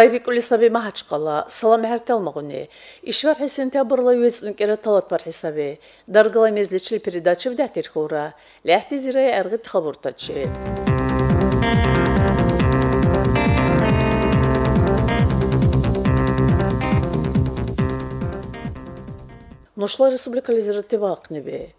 غايبي كل صبي ما هتشقلا صلاة مهرت المغني إشوار حسين تابرلا يوزن كرا طلت بر حسابي درقلا ميزلي تشل بريداتش بدعتي الخورة لأحتي زرايا أرغد خبرتاتش Ношла республика лизерати вакны бе.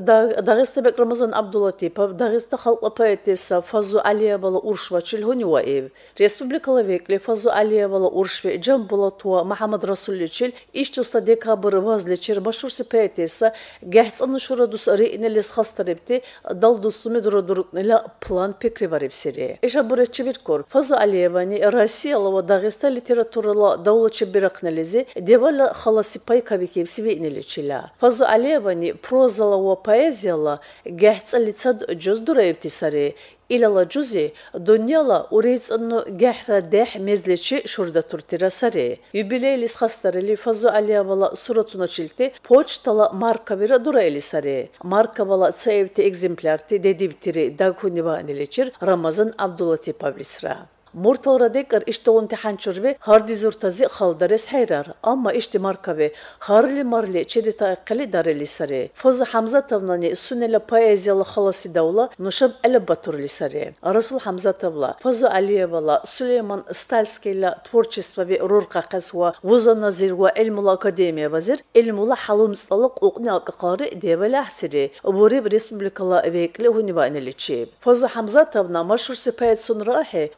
Дагыстабек Рамазан Абдулатипов, Дагыста халқы поэтесса Фазу Алиябала Уршва Чилхуниваев, Республикала векле Фазу Алиябала Уршве Джамбулатуа Махамад Расуличил, Ишчуста декабр вазличир Башурси поэтесса Гехцан Шурадус Рейнелис Хастарипти, Далдусу Медродурукнеля План Пекриварипсири. Иша Буречевиркор, Фазу Алиябани, Россиялава Дагыста литературала Даулачи Биракнелизи, Девала Халасипай Кавикевси Вейнеличиля. Фазу Алиевани прозалава поэзияла гехцӀалицад джуздураибти сари, илала джузи дунъяла урейцӀанну гехӀра дехӀ мезличи шурдатуртира сари. Юбилейлис хастарили Фазу Алиявала суратуначилти почтала маркавира дураили сари. Маркавала цаевти экземплярти дедибтири дагхуниваниличир Рамазан Абдулатиповлисра. Murtalra dekar işte on tihan çurbe hardi zurtazi xaldares heyrar. Ama işte markave harli marli çedi ta akkali dareli sari. Fozu Hamza tavnani sunela poeziyalı halasi davla nuşab ele baturli sari. Rasul Hamza tavla Fozu Aliyevala Süleyman Stalskeyla tvorчество ve rur kakaswa vuza nazir ve ilmula akademiya vazir ilmula halum salak uqni akakari devela ahsiri. Burib Respublikala evekli hunibanilicib. Fozu Hamza tavna maşhur sipayet sunrahi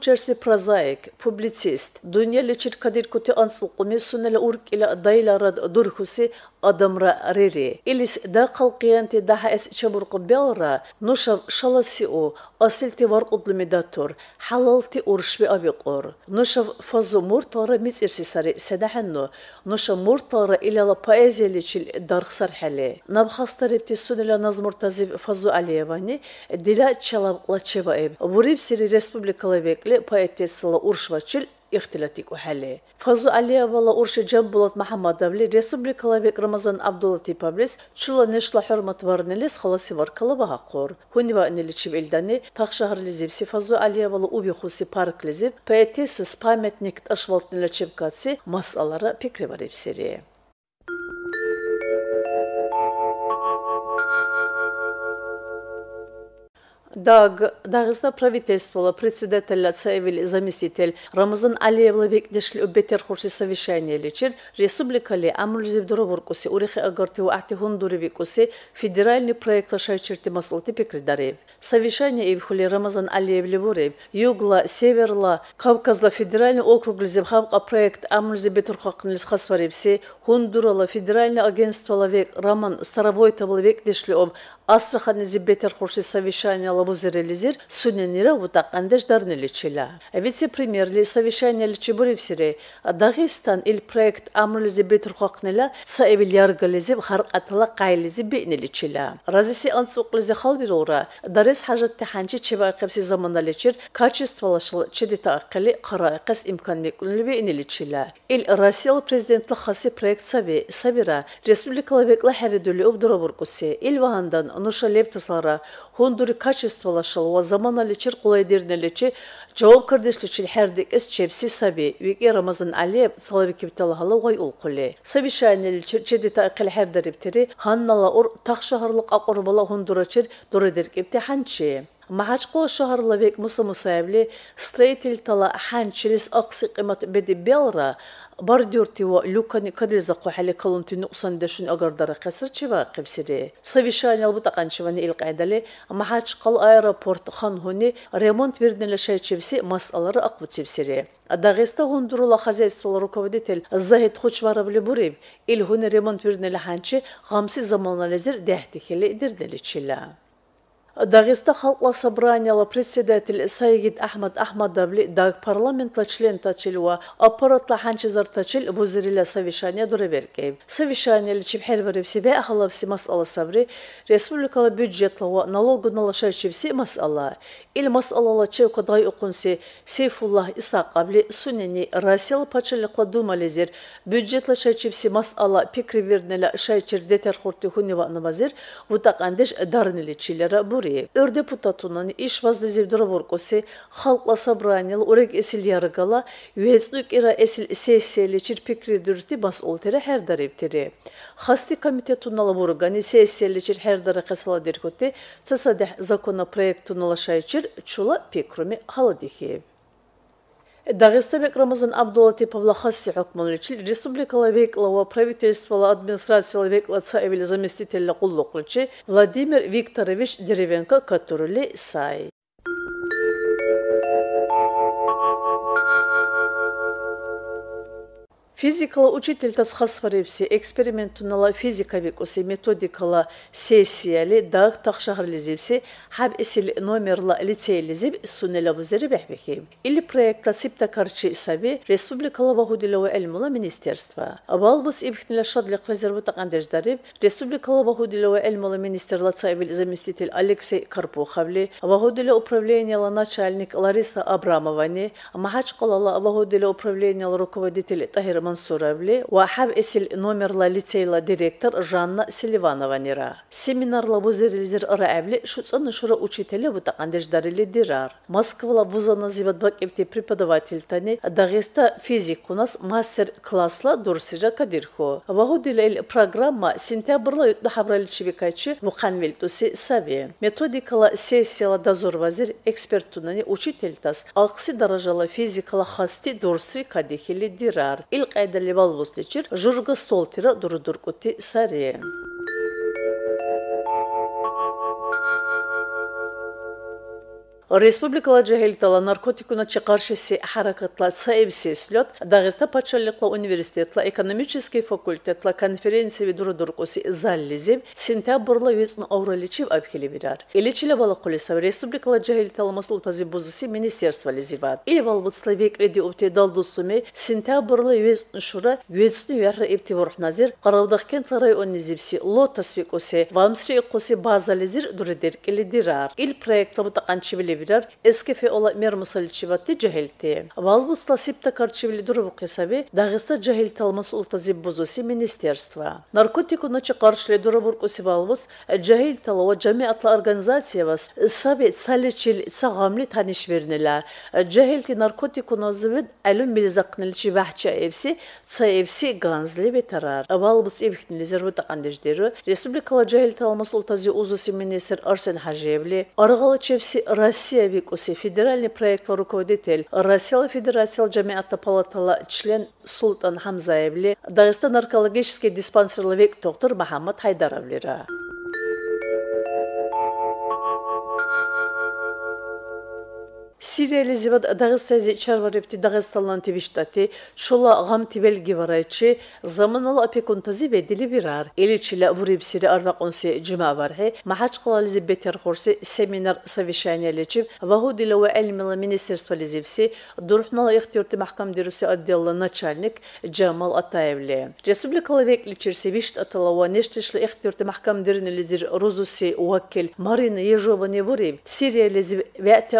cultursi prazaik, publicist, Dünya leçir chit kadir kuti ansl qumi sunna urk ile dayla rad durhusi адамра рери Илис да қалқиянти даха эс чабуркут белра, нушав шаласиу, асилти вар удлумидатур, халалти уршви абикур. Нушав фазу муртара мис ирсисари седаханну, нушав муртара иляла поэзия личил дархсар хали. Набхастарибти сунила назмуртазив фазу алиевани, дила чалам лачебаев. Вурибсири республикала векли поэтесала ixtilatik uhali. Fazu Aliyevalla urşi Cembulat Mahamadavli Respublikala bek Ramazan Abdulati Pablis çula neşla hürmat varnilis halasi var kalabaha qor. Huniva niliçib ildani taqşahar lizibsi Fazu Aliyevalla ubi husi park lizib paetesis pametnik aşvalt niliçib katsi masalara pikri var ipsiri. Дағызда правительствола председателя цаевил заместитель Рамазан Алиевла бекдешлі өббетер хурси совещание лечер республикали амульзив дуробуркуси урихи агарти уахти хундурибикуси федеральный проект шайчерти масулти пекридари. Совещание евхули Рамазан Алиевли бурев югла, северла, Кавказла федеральный округ лизив хавка проект амульзив бетурхакнилис хасварипси хундурала федеральный агентствола век Раман Старовойтовла бекдешлі об Астрахани зиббетер хурси совещание лабузыре лизер суненира утак андеждарны личила. Вице-премьер ли совещание личебуревсире Дагестан ил проект амрлизе бетрхакнела ца эвил яргализе хар атла кайлизе бейни личила. Разиси ансуклизе халбирора дарес хажат тиханчи чева кепси замана личир качестволашл чедита акали караэкас имкан мекунли бейни личила. Ил Россиял президентлы хаси проект сави савира республикалы бекла хәридулі обдурабуркусе ил вагандан нуша лептаслара хундури качестволашл обществола шалуа замана лечир кулай дирне лечи жауап кардеш лечил хердик чепси саби веке Рамазан Алиев салаби кептала халугай ул куле. Саби шайне лечир чеди таакил хердер иптери ханнала ур тахшахарлык акорбала хундурачир дуредер кепте ханчи. محجقو شهر لبيك مصا مسابلي ستريتل تلا حانشلس أقصي قيمة بدي بيلرا باردورتي ولوكان كدل زقو حالي كلونتي نقصان دشن أقر دارا قسر چبا قبسيري سويشان يلبطقان چباني إلقا عدالي محجقال آيرابورت خان هوني ремонт верден лишай чебси масалары аквы чебсири. Дагеста хундурула хозяйствола руководитель Захид Хучваравли Буриб, ил хуни ремонт верден лиханчи гамси заманализир дехтихили дирдели чила. Дагыста халкла собраниялы председатель Сайгит Ахмад Ахмадовли даг парламентла член тачилва аппаратла ханчизар тачил бузирила совещание дураверкей. Совещание ли чимхер бариб себе ахалавси масала сабри республикала бюджетла ва налогу налашайчивси масала. Ил масалала чевка дай укунси Сейфуллах қабли сунени расил пачиликла думализир бюджетла мас масала пикри вернеля шайчир детер хурти хунива намазир вутак андеш дарнили чилера бу Юрьев, өрдепутатунан иш воздозевдроборкоси халкла собранияла урек эсил яргала юэцнук ира эсил сессияли чирпикри дүрти бас олтери хердарибтери. Хасти комитетунала бургани сессияли чир хердара кесала диркоти цацадех законопроектунала шайчир чула пикруми халадихиев. Дагестабекрамызын Абдулати Павлахаси хукмунричи, республикала веклава правительствола администрацияла векла цаевили заместителя куллукричи Владимир Викторович Деревенко Катурли Сай. физикала учитель-тас хасварепси экспериментунала физикавик уси методикала сессияли даг тахшахарлизипси хаб эсил номерла лицейлизип сунела бузери бехбехи. Или проекта сипта карчи исаби республикала бахудилова элмула министерства. Абалбус ибхнила шадлик резервутак андеждариб республикала бахудилова элмула министерла цаевил заместитель Алексей Карпухавли, бахудила управлениела начальник Лариса Абрамовани, махачкалала бахудила управлениела руководитель Тахир Мансуравли ва хаб эсил номерла лицейла директор Жанна Селиванова нира. Семинарла бузерилизер раэбли шуцана шура учителя бутакандеждарили дирар. Москвала вузана зивадбак эпти преподаватель тани Дагеста физик у нас мастер-классла дурсижа кадирхо. Вагудилел программа сентябрла ютна хабраличевикачи вуханвельтуси сави. Методикала сессияла дозор вазир эксперт тунани учитель тас. Алкси даражала физикала хасти дурсри кадихили дирар. İlk айдали валвосличир журга солтира дурдуркути сари Республикала жагилтала наркотикуначи каршиси харакатла саибси слет Дагыста патшаллыкла университетла экономический факультетла конференцияви дурдуркуси заллизив сентябрла вецну авраличив абхили бирар. Иличила бала кулисав республикала жагилтала масултази бузуси министерство лизиват. Или валбутславек реди упти далдусуми сентябрла вецну шура вецну верра ипти ворхназир Каравдахкент район низивси лотасвикуси вамсри икуси базализир дуредеркили дирар. Ил проекта бутаканчивили بيبرر اسكي في اولا مير مسلچيباتي جهلتي والبوس تاسيب تكارچيبلي دربو قسابي داغستا جهلتي المسؤول تزيب بوزوسي منستيرства наркотику начи каршли дурабурку сивалбус جهل تلو جميعة الأورغانزاسيا بس سابي سالچيل سغاملي تانيش برنلا جهل تي наркотику نازويد ألم بلزقنلچي بحچا ابسي تسا ابسي غانزلي بترار والبوس ابخنلي زربو تقاندجديرو республикала جهل تلو مسؤول تزي اوزوسي منستر أرسن حاجيبلي أرغال چيبسي راسي Россия Викуси, федеральный проектор руководитель Россия Федерация Джамиата Палатала, член Султан Хамзаевли, Дагестан наркологический диспансер Лавик доктор Махаммад Хайдаровлера. Сирияли зивад Дагыстази чарварепти Дагыстанлан тивиштати шула гам тибелги варайчи заманал апекунтази бедили бирар. Эличила вуриб сири арвак онси джима вархи махач калализи бетер хорси семинар совещания лечив вахудила ва элмила министерства лизивси дурхнала ихтиорти махкам дируси отдела начальник Джамал Атаевли. Республикала векли черсевишт аталава нештишли ихтиорти махкам дирни лизир розуси уаккел Марина Ежова не вуриб Сирия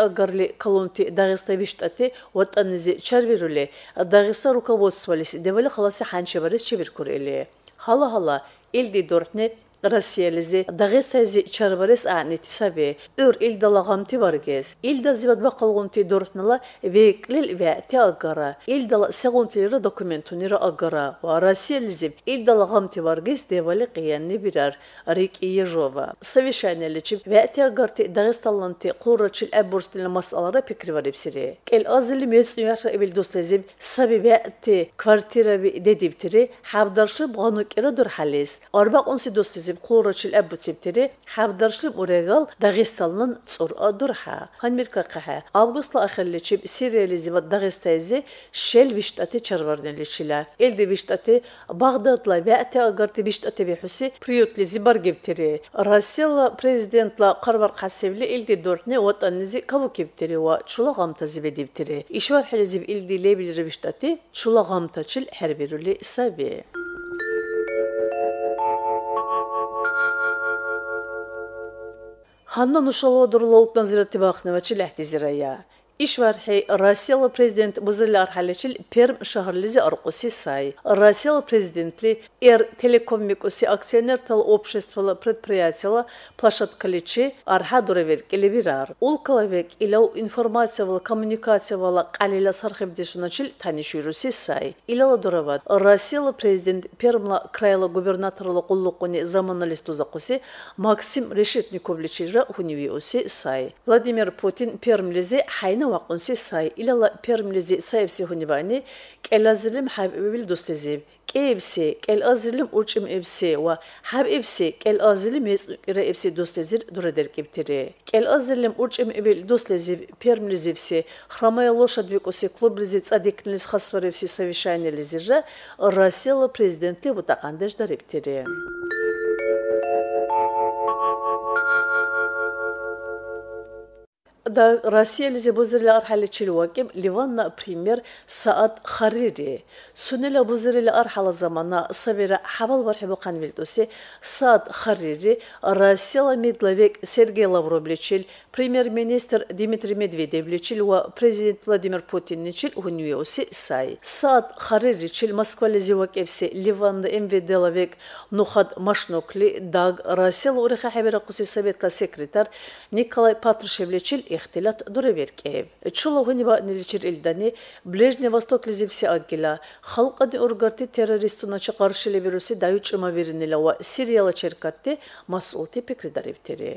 агарли калализи халунти Дагыста виштати ватанизи чарвирули, Дагыста руководствовались, девали халаси ханчеварис чевиркурили. Хала-хала, илди дурхни رسیلزی دغیست هزی چربرس آنیتی سبی ار ایل دلغمتی برگز ایل دزیبت بقلغمتی دورحنلا ویکلیل وعتی اگرا ایل دل سگونتی را دکومنتونی را اگرا و رسیلزی ایل دلغمتی برگز دیوالی قیانی بیرر ریک ایجووا سویشانی لچی وعتی اگرتی دغیست اللانتی قورچی الابورستیل مسالارا پکری var hepsini. El azili mühendis üniversite evil dostlazim sabi vəti kvartira dedibtiri habdarşı bğanukera dur halis. Arbaq onsi dostlazim зим хлорочил эббу цептери хабдаршлим урегал дагестанлан цур дурха ханмирка каха августла ахелличиб сирияли зима дагестайзи шел виштати чарварнеличила элде виштати бағдатла вяте агарти виштати вихуси приютли зибар гептери россияла президентла қарвар қасевли элде дурхни ватаннизи каву кептери ва чула гамтази ведиптери ишвар хелизиб элде лебилри виштати чула гамтачил хербирули саби Հաննան ուշալոդրլոլտն զրատի բախնվա չի լեհտի զրայա։ ишвархӏи Россияла президент бузилли архӏаличил Перм шагъырлизи аркъуси сай. Россияла президентли Эр телекоммикуси акционер тал обществола предприятияла площадкаличи архӏа дураверкӏили бирар. Ул калавек илау информациявала коммуникациявала кӏалила сархибдешуначил танишируси сай. Илала дурават Россияла президент Пермла крайла губернаторла куллукъуни заманалист тузакъуси Максим Решетниковличира хунивиуси сай. Владимир Путин Пермлизи хайна وقنسي ساي إلا الله بيرملزي سايب سيهوني باني كال أزلم حبيبي دوستزيب كيبسي كال أزلم أرشم إبسي و حب إبسي كال أزلم يسكر إبسي دوستزير دورة در كبتري كال أزلم أرشم إبل دوستزيب بيرملزيب سي خرما يلوشد بيكوسي كلوب لزي تصديق نلز خصفر إبسي سويشاني لزير راسيلا بريزيدنتلي بطاقاندش در إبتري да Россия лизе бузрила архали чилуаким Ливан например Саад Харири сунила бузрила архала замана савира хабал бархибу канвилтуси Саад Харири Россия медловек Сергей Лавровличил премьер-министр Дмитрий Медведевличил ва президент Владимир Путинничил гунюеуси сай Саад чил Москва лизе вакепси Ливан МВД лавек Нухад Машнокли Даг Россия урихахибира куси советла секретар Николай Патрушевличил и الاختلاط ضرب كيب تشلو هني بقى نلشر الدني بلجني وستوك لزيفسي أجلا خلق أدي أرغرتي تيرورستونا قارشي لبيروسي دايوش أما بيرني لوا سيريالا شركتي مسؤولتي بكري داريبتري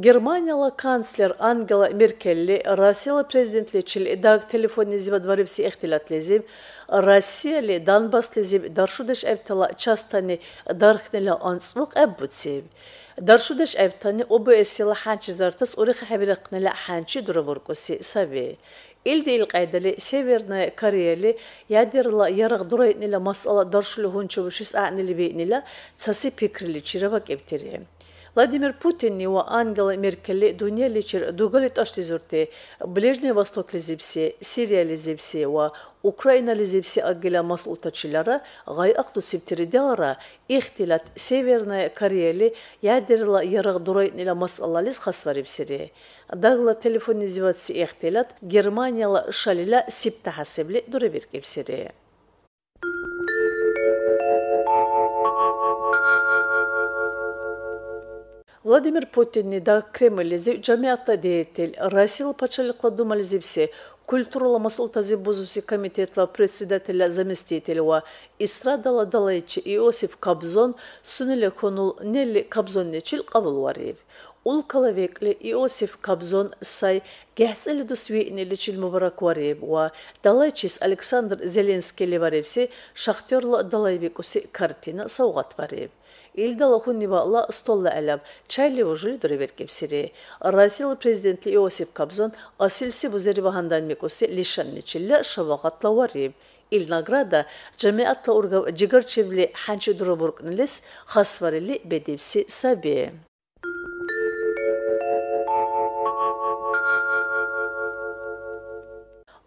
Germaniyalı kansler Angela Merkelli Rusiyalı prezidentli çil dag telefonni zib dvaribsi ihtilat lezib Rossiyali Donbass lezib darşudeş evtala çastani darxnela ansvuq ebbutsi Даршудаш эвтани ОБС-ла ханчи зартас урихи хабиракнала ханчи дуравуркуси сави. Илди илкайдали Северная Кореяли ядерла ярах дурайтнила масала даршули хунчавушис аънили бейнила цаси пикрили чирава кептири. Владимир Путин ва Ангела Меркелли дуния личир дугалит ашти зурти, Ближний Восток лизипси, Сирия лизипси ва Украина лизипси аггила масул тачилара гай аклу сибтиридиара ихтилат Северная Кореяли ядерла яраг дурайт нила масалалис хасварибсири. Дагла телефонизиватси ихтилат Германияла шалила сибтахасибли дурибиркибсири. владимир путинни да кремльзи жамиятта деятел Расил пачалыкла думалзивси культурала масул тазибузуси комитетла председателя заместителя ва истрадала далайчи иосиф кабзон суниле хонул нелли қабыл кабылвариев ул калавекли иосиф кабзон сай гәсәле дусвине личил мубарак вариб ва далайчис александр зеленский леваревси шахтерла далайбекуси картина сауғат вариб Элді лахун небала столла әләм, чайлы вожылы дөревер кепсері. Расил президентлі Иосиф Кабзон асилси бузери бағандан мекосе лишан мечилле шавағатла вариб. Ил награда джамиатла жигар джигарчевли ханчи дуробург нелес хасварили бедевси саби.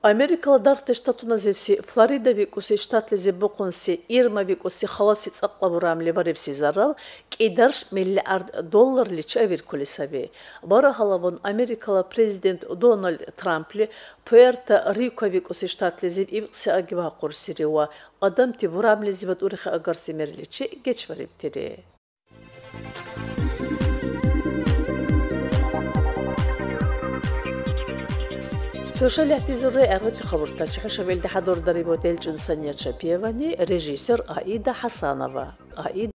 Америкала дарте штатуна зевси Флорида викуси штатли зе бокунси Ирма викуси халаси цакла бурам леварибси зарал кидарш миллиард доллар ли чавир кулисави. Бара халавон Америкала президент Дональд Трампли Пуэрта Рико викуси штатли зев ибси агива курсирива адамти бурам лезиват урхи агарси мерличи гечварибтири. Пёшаль Атизуры Эрлык режиссер Аида Хасанова.